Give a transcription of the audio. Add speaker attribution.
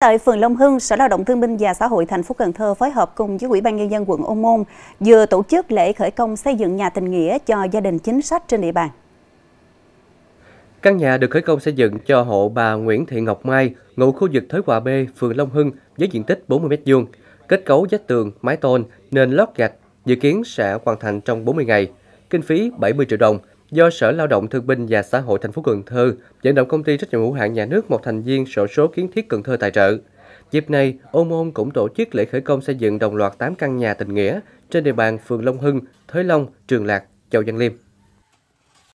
Speaker 1: Tại phường Long Hưng, Sở Lao động Thương binh và Xã hội thành phố Cần Thơ phối hợp cùng với Ủy ban nhân dân quận Ô Môn vừa tổ chức lễ khởi công xây dựng nhà tình nghĩa cho gia đình chính sách trên địa bàn.
Speaker 2: Căn nhà được khởi công xây dựng cho hộ bà Nguyễn Thị Ngọc Mai, ngụ khu vực Thới Hòa B, phường Long Hưng với diện tích 40 m2, kết cấu vách tường, mái tôn, nền lót gạch, dự kiến sẽ hoàn thành trong 40 ngày, kinh phí 70 triệu đồng, do Sở Lao động Thương binh và Xã hội thành phố Cần Thơ dẫn động công ty trách nhiệm hữu hạn nhà nước một thành viên sổ số kiến thiết Cần Thơ tài trợ. Dịp này, Ô Môn cũng tổ chức lễ khởi công xây dựng đồng loạt 8 căn nhà tình nghĩa trên địa bàn phường Long Hưng, Thới Long, Trường Lạc, Châu Văn Liêm.